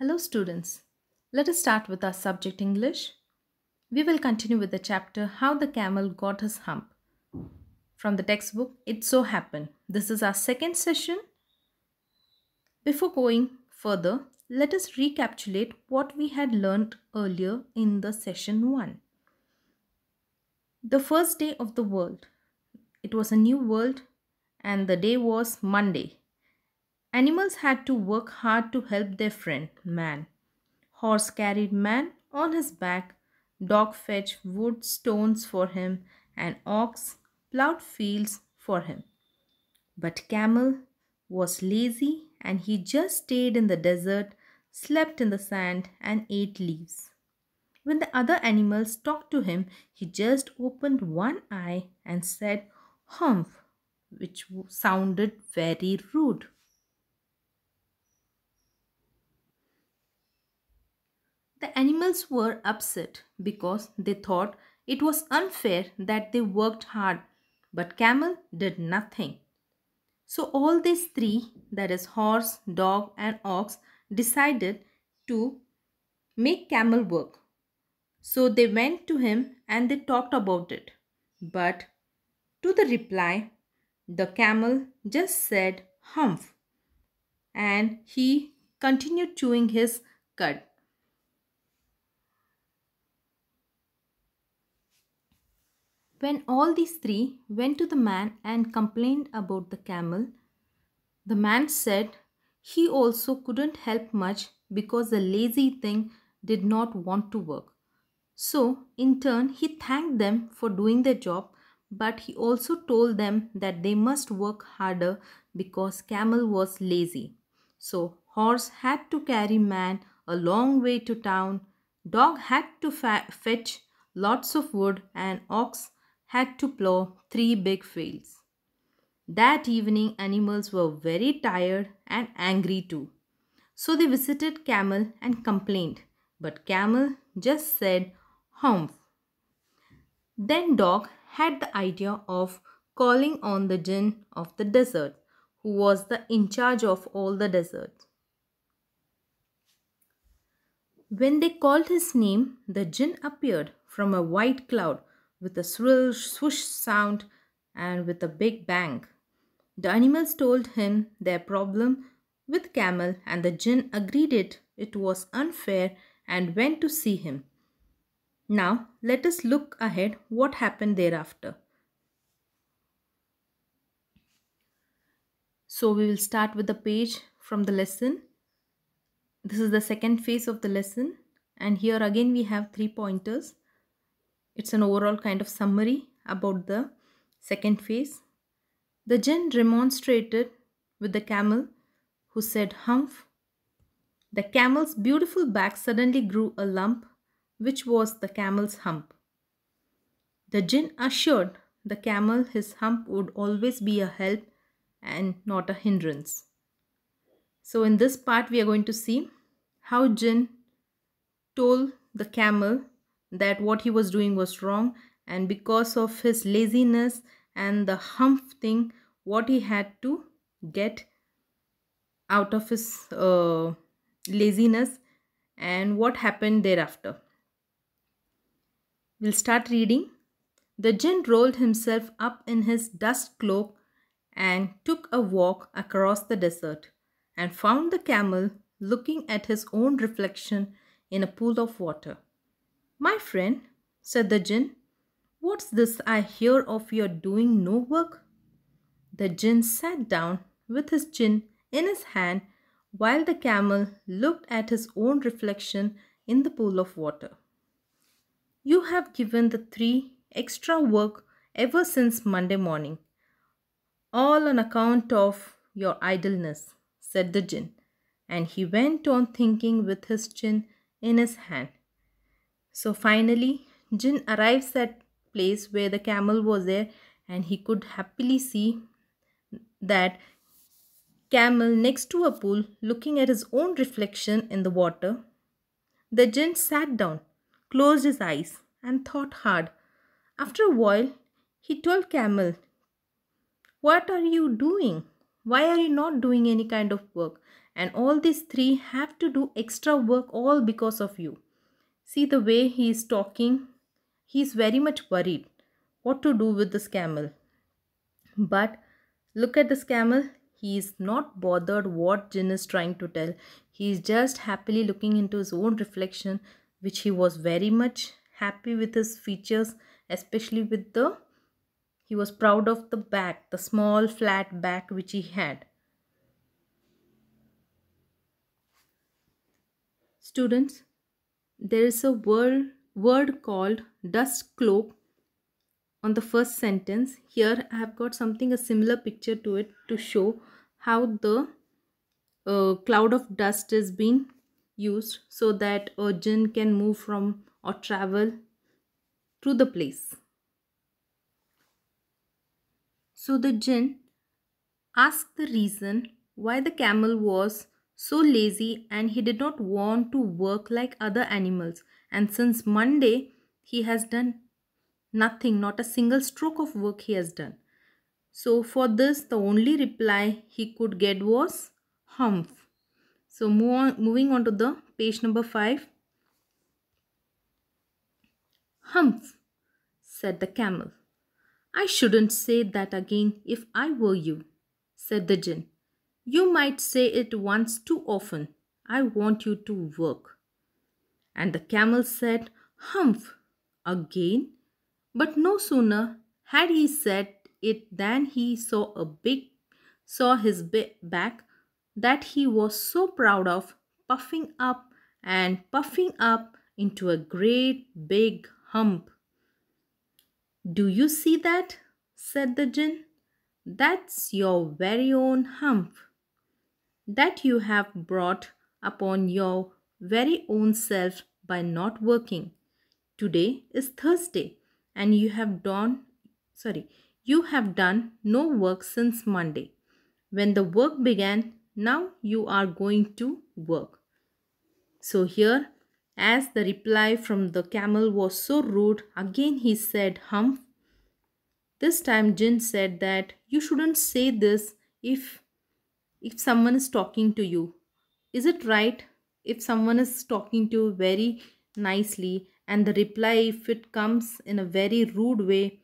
Hello students. Let us start with our subject English. We will continue with the chapter How the Camel Got His Hump. From the textbook It So Happened. This is our second session. Before going further, let us recapitulate what we had learned earlier in the session 1. The first day of the world. It was a new world and the day was Monday. Animals had to work hard to help their friend, man. Horse carried man on his back, dog fetched wood stones for him, and ox plowed fields for him. But camel was lazy and he just stayed in the desert, slept in the sand, and ate leaves. When the other animals talked to him, he just opened one eye and said, Humph, which sounded very rude. The animals were upset because they thought it was unfair that they worked hard, but camel did nothing. So all these three, that is horse, dog and ox, decided to make camel work. So they went to him and they talked about it. But to the reply, the camel just said humph and he continued chewing his cud. When all these three went to the man and complained about the camel, the man said he also couldn't help much because the lazy thing did not want to work. So, in turn, he thanked them for doing their job, but he also told them that they must work harder because camel was lazy. So, horse had to carry man a long way to town, dog had to fetch lots of wood, and ox had to plow three big fields. That evening, animals were very tired and angry too. So they visited Camel and complained, but Camel just said, Humph. Then Dog had the idea of calling on the jinn of the desert, who was the in charge of all the desert. When they called his name, the jinn appeared from a white cloud with a shrill swoosh sound and with a big bang. The animals told him their problem with Camel and the jinn agreed it, it was unfair and went to see him. Now let us look ahead what happened thereafter. So we will start with the page from the lesson. This is the second phase of the lesson and here again we have three pointers. It's an overall kind of summary about the second phase. The Jinn remonstrated with the camel who said humph. The camel's beautiful back suddenly grew a lump which was the camel's hump. The Jinn assured the camel his hump would always be a help and not a hindrance. So in this part we are going to see how Jinn told the camel that what he was doing was wrong and because of his laziness and the hump thing what he had to get out of his uh, laziness and what happened thereafter. We'll start reading. The djinn rolled himself up in his dust cloak and took a walk across the desert and found the camel looking at his own reflection in a pool of water. My friend, said the jinn, what's this I hear of your doing no work? The jinn sat down with his chin in his hand while the camel looked at his own reflection in the pool of water. You have given the three extra work ever since Monday morning, all on account of your idleness, said the jinn, and he went on thinking with his chin in his hand. So finally, Jin arrives at place where the camel was there and he could happily see that camel next to a pool looking at his own reflection in the water. The Jin sat down, closed his eyes and thought hard. After a while, he told camel, What are you doing? Why are you not doing any kind of work? And all these three have to do extra work all because of you. See the way he is talking. He is very much worried what to do with this camel. But look at this camel. He is not bothered what Jin is trying to tell. He is just happily looking into his own reflection, which he was very much happy with his features, especially with the he was proud of the back, the small flat back which he had. Students, there is a word, word called dust cloak on the first sentence. Here I have got something, a similar picture to it to show how the uh, cloud of dust is being used so that a jinn can move from or travel to the place. So the jinn asked the reason why the camel was so lazy and he did not want to work like other animals. And since Monday, he has done nothing, not a single stroke of work he has done. So for this, the only reply he could get was humph. So move on, moving on to the page number 5. Humph, said the camel. I shouldn't say that again if I were you, said the jinn. You might say it once too often. I want you to work. And the camel said, Humph, again. But no sooner had he said it than he saw a big saw his back that he was so proud of puffing up and puffing up into a great big hump. Do you see that? said the jinn. That's your very own hump that you have brought upon your very own self by not working. Today is Thursday and you have done sorry, you have done no work since Monday. When the work began, now you are going to work. So here, as the reply from the camel was so rude, again he said humph. This time Jin said that you shouldn't say this if if someone is talking to you is it right if someone is talking to you very nicely and the reply if it comes in a very rude way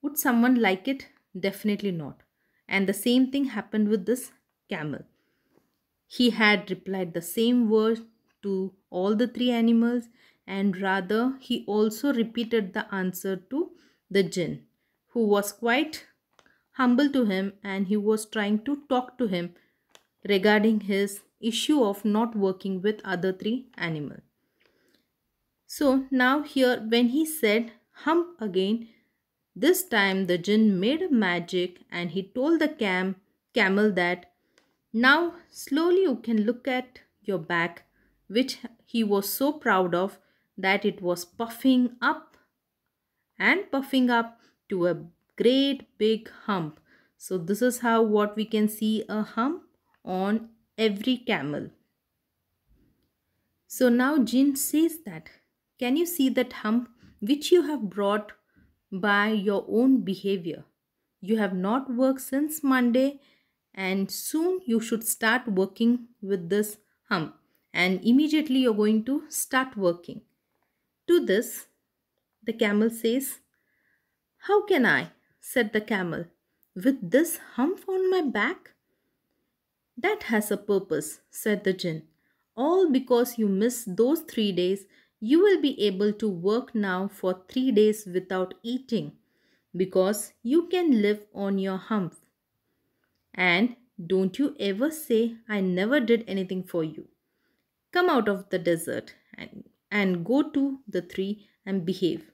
would someone like it definitely not and the same thing happened with this camel he had replied the same word to all the three animals and rather he also repeated the answer to the jinn who was quite humble to him and he was trying to talk to him regarding his issue of not working with other three animal. So now here when he said hump again, this time the jinn made a magic and he told the cam camel that now slowly you can look at your back which he was so proud of that it was puffing up and puffing up to a great big hump. So this is how what we can see a hump on every camel. So now Jin says that, can you see that hump which you have brought by your own behavior? You have not worked since Monday and soon you should start working with this hump and immediately you're going to start working. To this, the camel says, How can I? said the camel. With this hump on my back? That has a purpose, said the jinn. All because you missed those three days, you will be able to work now for three days without eating, because you can live on your hump. And don't you ever say, I never did anything for you. Come out of the desert and, and go to the tree and behave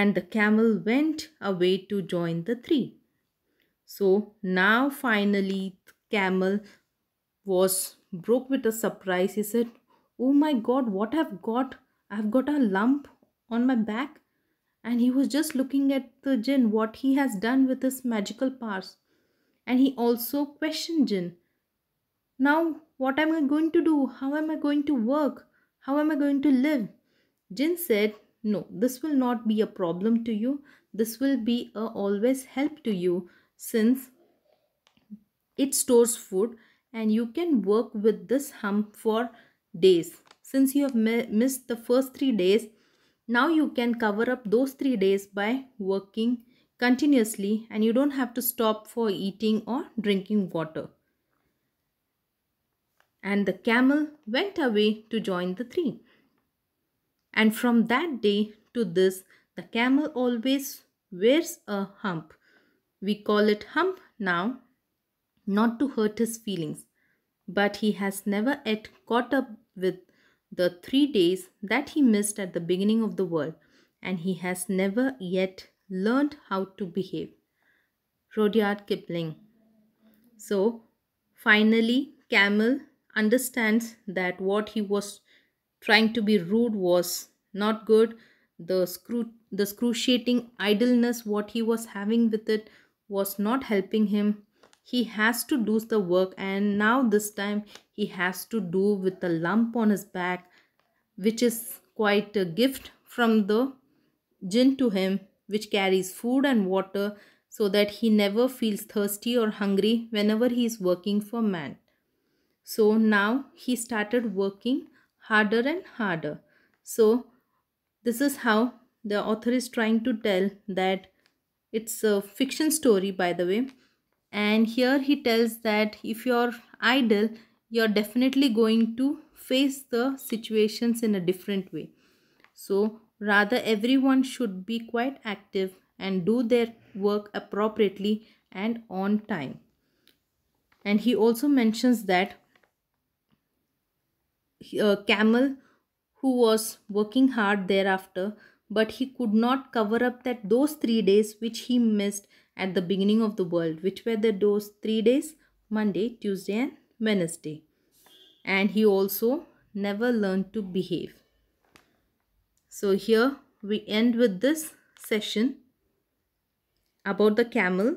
and the camel went away to join the three. So now finally the camel was broke with a surprise. He said, oh my god, what I've got? I've got a lump on my back. And he was just looking at the jinn, what he has done with his magical powers. And he also questioned jinn. Now, what am I going to do? How am I going to work? How am I going to live? Jin said, no this will not be a problem to you this will be a always help to you since it stores food and you can work with this hump for days since you have missed the first three days now you can cover up those three days by working continuously and you don't have to stop for eating or drinking water and the camel went away to join the three and from that day to this, the camel always wears a hump. We call it hump now, not to hurt his feelings. But he has never yet caught up with the three days that he missed at the beginning of the world, and he has never yet learned how to behave. Rudyard Kipling. So, finally, Camel understands that what he was Trying to be rude was not good. The, scru- the excruciating idleness what he was having with it was not helping him. He has to do the work and now this time he has to do with a lump on his back which is quite a gift from the jinn to him which carries food and water so that he never feels thirsty or hungry whenever he is working for man. So now he started working harder and harder. So this is how the author is trying to tell that it's a fiction story by the way and here he tells that if you're idle you're definitely going to face the situations in a different way so rather everyone should be quite active and do their work appropriately and on time and he also mentions that a uh, camel who was working hard thereafter, but he could not cover up that those three days which he missed at the beginning of the world, which were the those three days Monday, Tuesday, and Wednesday. And he also never learned to behave. So here we end with this session about the camel